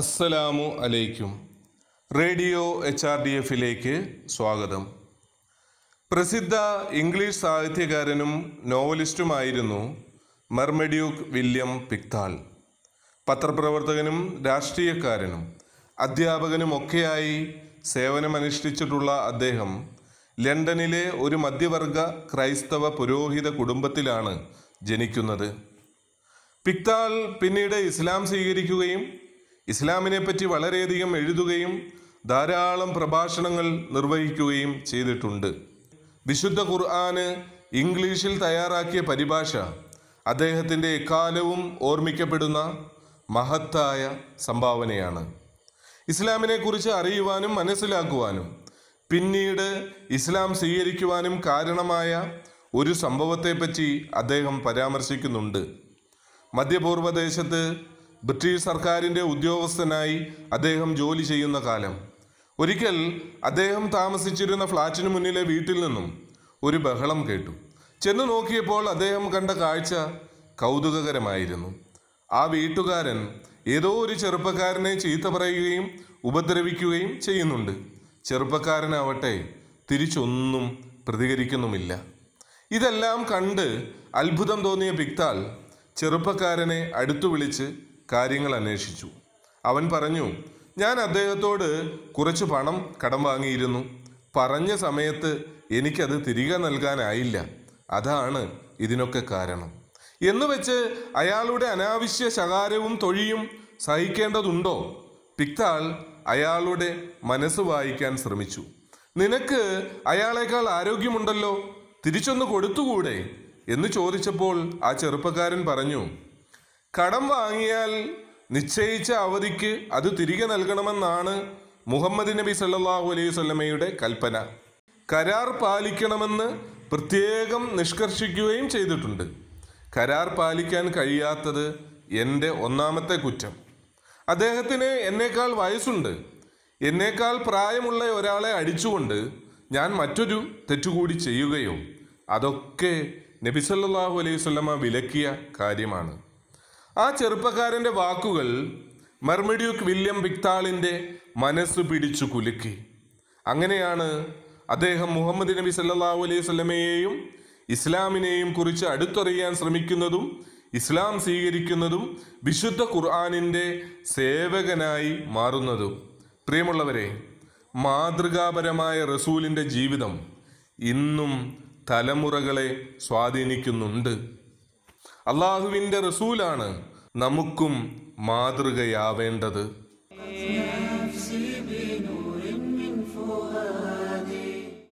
അസ്സലാമു അലൈക്കും radio H R D എഫിലേക്ക് സ്വാഗതം പ്രസിദ്ധ ഇംഗ്ലീഷ് സാഹിത്യകാരനും നോവലിസ്റ്റുമായിരുന്നു മർമെഡ്യൂക്ക് വില്യം പിക്താൽ പത്രപ്രവർത്തകനും രാഷ്ട്രീയക്കാരനും അധ്യാപകനുമൊക്കെയായി സേവനമനുഷ്ഠിച്ചിട്ടുള്ള അദ്ദേഹം ലണ്ടനിലെ ഒരു മധ്യവർഗ ക്രൈസ്തവ പുരോഹിത കുടുംബത്തിലാണ് ജനിക്കുന്നത് പിക്താൽ പിന്നീട് ഇസ്ലാം സ്വീകരിക്കുകയും ഇസ്ലാമിനെ പറ്റി വളരെയധികം എഴുതുകയും ധാരാളം പ്രഭാഷണങ്ങൾ നിർവഹിക്കുകയും ചെയ്തിട്ടുണ്ട് വിശുദ്ധ ഖുർആന് ഇംഗ്ലീഷിൽ തയ്യാറാക്കിയ പരിഭാഷ അദ്ദേഹത്തിൻ്റെ എക്കാലവും ഓർമ്മിക്കപ്പെടുന്ന മഹത്തായ സംഭാവനയാണ് ഇസ്ലാമിനെക്കുറിച്ച് അറിയുവാനും മനസ്സിലാക്കുവാനും പിന്നീട് ഇസ്ലാം സ്വീകരിക്കുവാനും കാരണമായ ഒരു സംഭവത്തെപ്പറ്റി അദ്ദേഹം പരാമർശിക്കുന്നുണ്ട് മധ്യപൂർവദേശത്ത് ബ്രിട്ടീഷ് സർക്കാരിൻ്റെ ഉദ്യോഗസ്ഥനായി അദ്ദേഹം ജോലി ചെയ്യുന്ന കാലം ഒരിക്കൽ അദ്ദേഹം താമസിച്ചിരുന്ന ഫ്ലാറ്റിന് മുന്നിലെ വീട്ടിൽ നിന്നും ഒരു ബഹളം കേട്ടു ചെന്ന് നോക്കിയപ്പോൾ അദ്ദേഹം കണ്ട കാഴ്ച കൗതുകകരമായിരുന്നു ആ വീട്ടുകാരൻ ഏതോ ഒരു ചെറുപ്പക്കാരനെ ചീത്ത പറയുകയും ഉപദ്രവിക്കുകയും ചെയ്യുന്നുണ്ട് ചെറുപ്പക്കാരനാവട്ടെ തിരിച്ചൊന്നും പ്രതികരിക്കുന്നുമില്ല ഇതെല്ലാം കണ്ട് അത്ഭുതം തോന്നിയ പിക്താൽ ചെറുപ്പക്കാരനെ അടുത്തു വിളിച്ച് കാര്യങ്ങൾ അന്വേഷിച്ചു അവൻ പറഞ്ഞു ഞാൻ അദ്ദേഹത്തോട് കുറച്ച് പണം കടം വാങ്ങിയിരുന്നു പറഞ്ഞ സമയത്ത് എനിക്കത് തിരികെ നൽകാനായില്ല അതാണ് ഇതിനൊക്കെ കാരണം എന്നുവെച്ച് അയാളുടെ അനാവശ്യ ശകാരവും തൊഴിയും സഹിക്കേണ്ടതുണ്ടോ പിക്താൾ അയാളുടെ മനസ്സ് വായിക്കാൻ ശ്രമിച്ചു നിനക്ക് അയാളേക്കാൾ ആരോഗ്യമുണ്ടല്ലോ തിരിച്ചൊന്ന് കൊടുത്തുകൂടെ എന്ന് ചോദിച്ചപ്പോൾ ആ ചെറുപ്പക്കാരൻ പറഞ്ഞു കടം വാങ്ങിയാൽ നിശ്ചയിച്ച അവധിക്ക് അത് തിരികെ നൽകണമെന്നാണ് മുഹമ്മദ് നബി സല്ലാഹു അലൈഹി സ്വലമയുടെ കൽപ്പന കരാർ പാലിക്കണമെന്ന് പ്രത്യേകം നിഷ്കർഷിക്കുകയും ചെയ്തിട്ടുണ്ട് കരാർ പാലിക്കാൻ കഴിയാത്തത് എൻ്റെ ഒന്നാമത്തെ കുറ്റം അദ്ദേഹത്തിന് എന്നേക്കാൾ വയസ്സുണ്ട് എന്നേക്കാൾ പ്രായമുള്ള ഒരാളെ അടിച്ചുകൊണ്ട് ഞാൻ മറ്റൊരു തെറ്റുകൂടി ചെയ്യുകയോ അതൊക്കെ നബിസല്ലാഹു അലൈഹി സ്വല്ലമ്മ വിലക്കിയ കാര്യമാണ് ആ ചെറുപ്പക്കാരൻ്റെ വാക്കുകൾ മർമിഡ്യൂക്ക് വില്യം വിക്താളിൻ്റെ മനസ്സ് പിടിച്ചു കുലുക്കി അങ്ങനെയാണ് അദ്ദേഹം മുഹമ്മദ് നബി സല്ലാഹു അലൈഹി സ്വലമയെയും ഇസ്ലാമിനെയും കുറിച്ച് അടുത്തറിയാൻ ശ്രമിക്കുന്നതും ഇസ്ലാം സ്വീകരിക്കുന്നതും വിശുദ്ധ ഖുർആാനിൻ്റെ സേവകനായി മാറുന്നതും പ്രിയമുള്ളവരെ മാതൃകാപരമായ റസൂലിൻ്റെ ജീവിതം ഇന്നും തലമുറകളെ സ്വാധീനിക്കുന്നുണ്ട് അള്ളാഹുവിൻ്റെ റസൂലാണ് നമുക്കും മാതൃകയാവേണ്ടത്